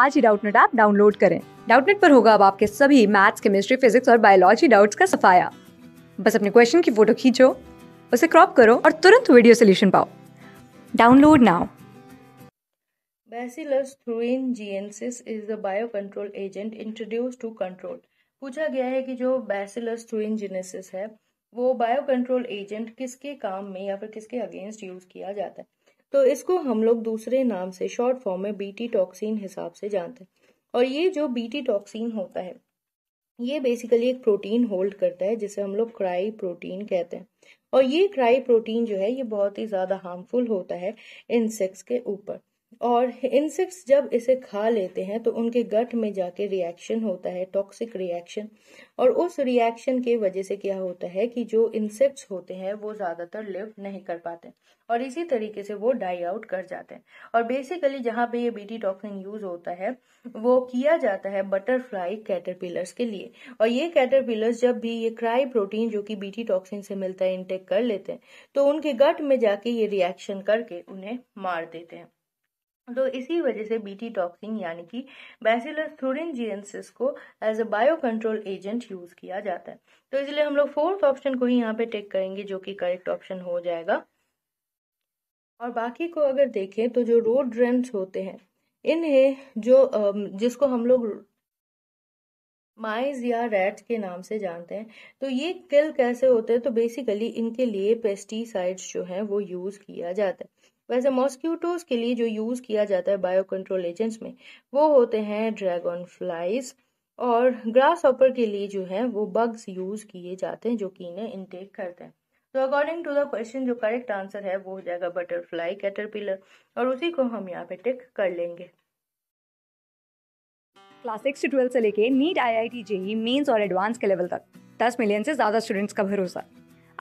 आज ही Doubtnut app download करें डाउटनेट पर होगा अब आपके सभी मैथ्स केमिस्ट्री फिजिक्स और बायोलॉजी डाउट्स का सफाया बस अपने क्वेश्चन की फोटो खींचो उसे क्रॉप करो और तुरंत वीडियो सोल्यूशन पाओ डाउनलोड नाउ जीएनसिस is is bio control agent introduce to control पूछा गया है कि जो Bacillus thuringiensis है वो बायो कंट्रोल एजेंट किसके काम में या फिर किसके अगेंस्ट यूज किया जाता है तो इसको हम लोग दूसरे नाम से शॉर्ट फॉर्म में बीटी टॉक्सिन हिसाब से जानते हैं और ये जो बीटी टॉक्सिन होता है ये बेसिकली एक प्रोटीन होल्ड करता है जिसे हम लोग क्राई प्रोटीन कहते हैं और ये क्राई प्रोटीन जो है ये बहुत ही ज़्यादा हार्मफुल होता है इंसेक्ट्स के ऊपर और इंसेक्ट्स जब इसे खा लेते हैं तो उनके गट में जाके रिएक्शन होता है टॉक्सिक रिएक्शन और उस रिएक्शन के वजह से क्या होता है कि जो इंसेक्ट्स होते हैं वो ज़्यादातर लिव नहीं कर पाते और इसी तरीके से वो डाई आउट कर जाते हैं और बेसिकली जहाँ पे ये बीटी टॉक्सिन यूज़ होता है वो किया जाता है बटरफ्लाई कैटरपिलर्स के लिए और ये कैटरपिलर्स जब भी ये क्राई प्रोटीन जो कि बीटी टॉक्सिन से मिलता है इनटेक कर लेते हैं तो उनके गट में जाके ये रिएक्शन करके उन्हें मार देते हैं तो इसी वजह से बीटी टॉक्सिन यानी कि बैसिलस थ्रोडेंजियंसिस को as a bio control agent use किया जाता है तो इसलिए हम लोग फोर्थ ऑप्शन को ही यहाँ पे टेक करेंगे जो कि करेक्ट ऑप्शन हो जाएगा और बाकी को अगर देखें तो जो रोड ड्रेन्स होते हैं इन्हें जो जिसको हम लोग माइज या रैट के नाम से जानते हैं तो ये किल कैसे होते हैं तो बेसिकली इनके लिए पेस्टिसाइड्स जो हैं वो यूज़ किया जाता है वैसे मॉस्क्यूटोज के लिए जो यूज़ किया जाता है बायो कंट्रोल एजेंट्स में वो होते हैं ड्रैगन फ्लाइज और ग्रास ऑपर के लिए जो है वो बग्स यूज़ किए जाते हैं जो कि इन्हें इनटेक करते हैं तो अकॉर्डिंग टू द क्वेश्चन जो करेक्ट आंसर है वो हो जाएगा बटरफ्लाई कैटरपिलर और उसी को हम यहाँ पे टिक कर लेंगे क्लास सिक्स ट्वेल्थ से लेके NEET I I T JEE mains और एडवांस के लेवल तक दस मिलियन से ज़्यादा स्टूडेंट्स का भरोसा